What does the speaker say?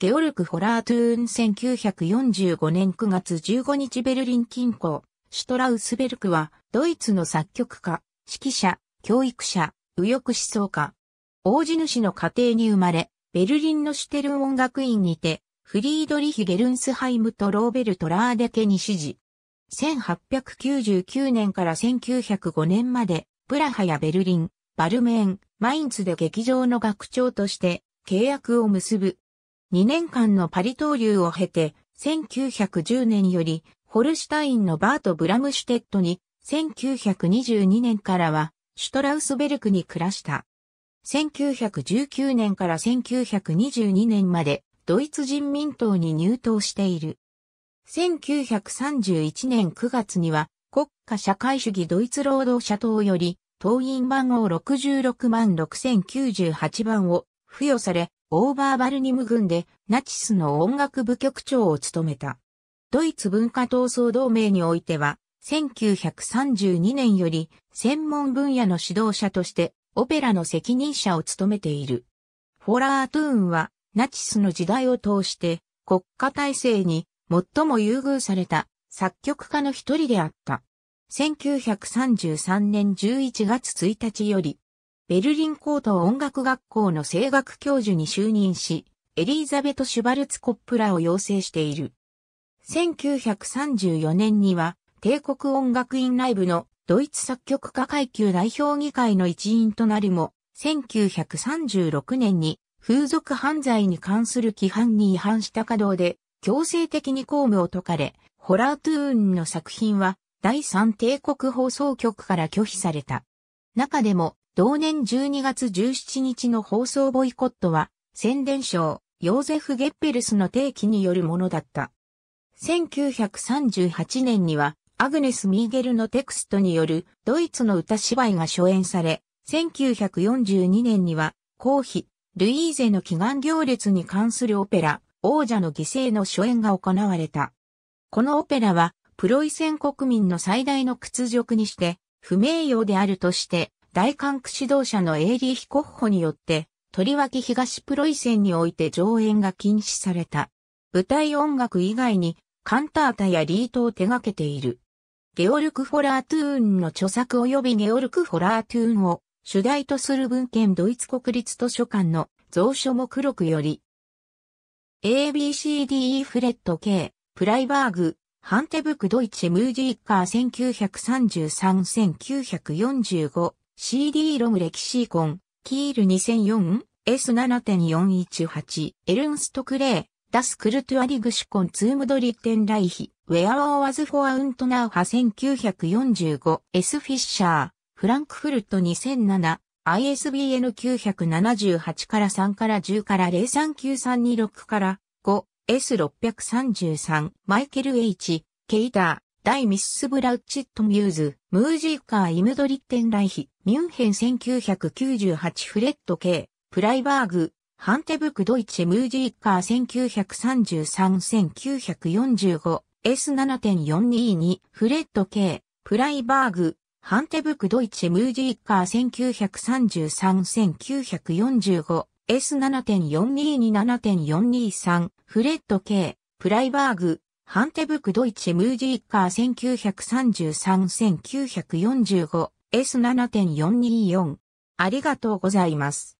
ゲオルク・ホラートゥーン1945年9月15日ベルリン近郊、シュトラウスベルクは、ドイツの作曲家、指揮者、教育者、右翼思想家。大地主の家庭に生まれ、ベルリンのシュテルン音楽院にて、フリードリヒ・ゲルンスハイムとローベルト・ラーデケに指示。1899年から1905年まで、プラハやベルリン、バルメーン、マインツで劇場の学長として契約を結ぶ。2年間のパリ投留を経て、1910年より、ホルシュタインのバート・ブラムシュテットに、1922年からは、シュトラウスベルクに暮らした。1919年から1922年まで、ドイツ人民党に入党している。1931年9月には、国家社会主義ドイツ労働者党より、党員番号66万6098番を付与され、オーバーバルニム軍でナチスの音楽部局長を務めた。ドイツ文化闘争同盟においては、1932年より専門分野の指導者としてオペラの責任者を務めている。フォラートゥーンはナチスの時代を通して国家体制に最も優遇された作曲家の一人であった。1933年11月1日よりベルリン高等音楽学校の声楽教授に就任し、エリーザベト・シュバルツコップラを養成している。1934年には、帝国音楽院内部のドイツ作曲家階級代表議会の一員となるも、1936年に風俗犯罪に関する規範に違反した稼働で強制的に公務を解かれ、ホラートゥーンの作品は第三帝国放送局から拒否された。中でも同年12月17日の放送ボイコットは、宣伝省、ヨーゼフ・ゲッペルスの提起によるものだった。1938年には、アグネス・ミーゲルのテクストによるドイツの歌芝居が初演され、1942年には、公妃、ルイーゼの祈願行列に関するオペラ、王者の犠牲の初演が行われた。このオペラは、プロイセン国民の最大の屈辱にして、不名誉であるとして、大韓区指導者のエ d リー・ヒコッホによって、とりわけ東プロイセンにおいて上演が禁止された。舞台音楽以外に、カンタータやリートを手掛けている。ゲオルク・フォラートゥーンの著作及びゲオルク・フォラートゥーンを主題とする文献ドイツ国立図書館の蔵書目録より、ABCDE フレット K、プライバーグ、ハンテブクドイチムージーカー1933-1945 CD ロキ歴史コン、キール 2004S7.418、エルンストクレー、ダスクルトゥアリグシュコンツームドリッテンライヒ、ウェアオーワズフォアウントナウハ1945、S フィッシャー、フランクフルト2007、ISBN 978から3から10から039326から 5S633 マイケル H、ケイター、大ミッスブラウチットミューズ、ムージーカーイムドリッテンライヒ、ミュンヘン1998フレット K、プライバーグ、ハンテブクドイェ・ムージーカー1933-1945、S7.422 フレット K、プライバーグ、ハンテブクドイェ・ムージーカー1933-1945、S7.422-7.423 フレット K、プライバーグ、ハンテブクドイチムージーカー 1933-1945S7.424。ありがとうございます。